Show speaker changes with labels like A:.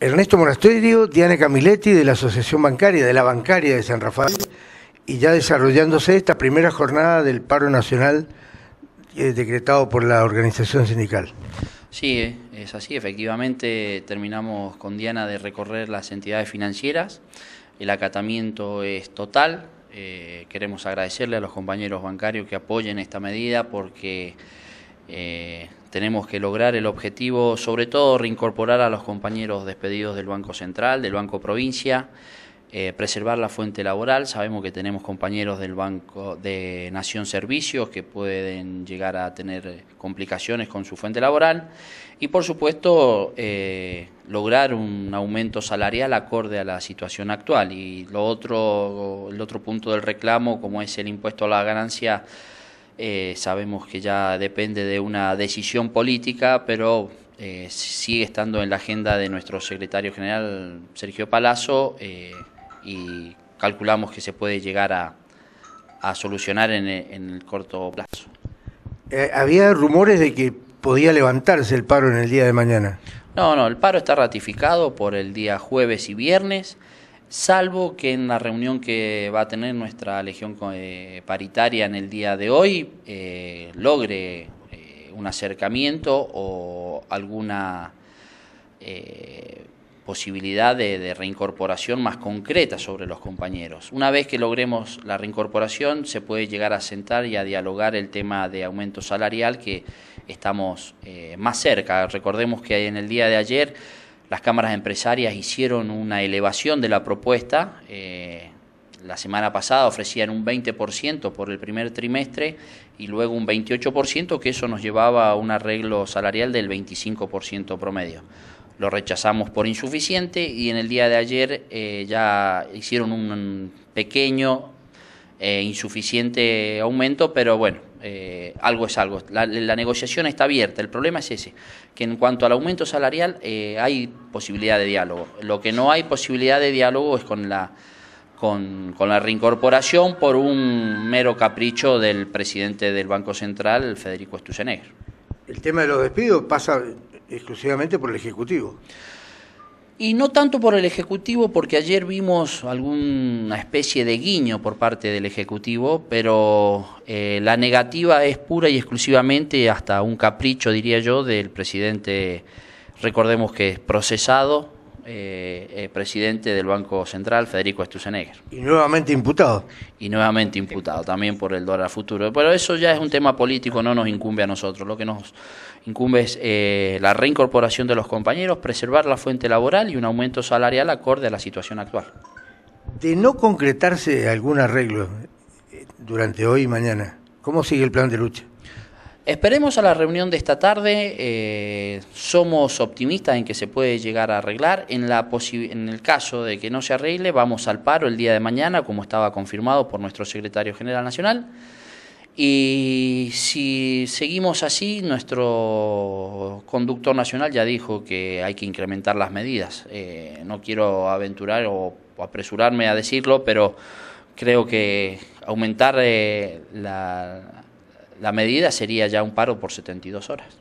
A: Ernesto Monasterio, Diana Camiletti de la Asociación Bancaria, de la Bancaria de San Rafael, y ya desarrollándose esta primera jornada del paro nacional eh, decretado por la organización sindical.
B: Sí, eh, es así, efectivamente terminamos con Diana de recorrer las entidades financieras, el acatamiento es total, eh, queremos agradecerle a los compañeros bancarios que apoyen esta medida porque eh, tenemos que lograr el objetivo, sobre todo reincorporar a los compañeros despedidos del Banco Central, del Banco Provincia, eh, preservar la fuente laboral. Sabemos que tenemos compañeros del Banco de Nación Servicios que pueden llegar a tener eh, complicaciones con su fuente laboral. Y por supuesto, lograr un aumento salarial acorde a la situación actual. Y lo otro, el otro punto del reclamo, como es el impuesto a la ganancia eh, sabemos que ya depende de una decisión política, pero eh, sigue estando en la agenda de nuestro secretario general Sergio Palazzo eh, y calculamos que se puede llegar a, solucionar en, el corto plazo.
A: había rumores de que podía levantarse el paro en el día de mañana.
B: No, no, el paro está ratificado por el día jueves y viernes salvo que en la reunión que va a tener nuestra legión eh, paritaria en el día de hoy eh, logre eh, un acercamiento o alguna posibilidad de, de, reincorporación más concreta sobre los compañeros. Una vez que logremos la reincorporación, se puede llegar a sentar y a dialogar el tema de aumento salarial que estamos más cerca. Recordemos que en el día de ayer las cámaras empresarias hicieron una elevación de la propuesta. Eh, la semana pasada ofrecían un 20% por el primer trimestre y luego un 28%, que eso nos llevaba a un arreglo salarial del 25% promedio. Lo rechazamos por insuficiente y en el día de ayer eh, ya hicieron un pequeño eh, insuficiente aumento, pero bueno, eh, algo es algo. La, negociación está abierta. El problema es ese, que en cuanto al aumento salarial eh, hay posibilidad de diálogo. Lo que no hay posibilidad de diálogo es con la, con, la reincorporación por un mero capricho del presidente del Banco Central, Federico Estuzenegger.
A: El tema de los despidos pasa exclusivamente por el Ejecutivo.
B: Y no tanto por el Ejecutivo, porque ayer vimos alguna especie de guiño por parte del Ejecutivo, pero eh, la negativa es pura y exclusivamente hasta un capricho, diría yo, del presidente, recordemos que es procesado, eh, eh, presidente del Banco Central, Federico Sturzenegger.
A: Y nuevamente imputado.
B: Y nuevamente imputado, también por el dólar futuro. Pero eso ya es un tema político, no nos incumbe a nosotros. Lo que nos incumbe es eh, la reincorporación de los compañeros, preservar la fuente laboral y un aumento salarial acorde a la situación actual.
A: De no concretarse algún arreglo durante hoy y mañana, ¿cómo sigue el plan de lucha?
B: Esperemos a la reunión de esta tarde, eh, somos optimistas en que se puede llegar a arreglar, en, el caso de que no se arregle vamos al paro el día de mañana, como estaba confirmado por nuestro secretario general nacional, y si seguimos así, nuestro conductor nacional ya dijo que hay que incrementar las medidas, eh, no quiero aventurar o apresurarme a decirlo, pero creo que aumentar eh, la la medida sería ya un paro por 72 horas.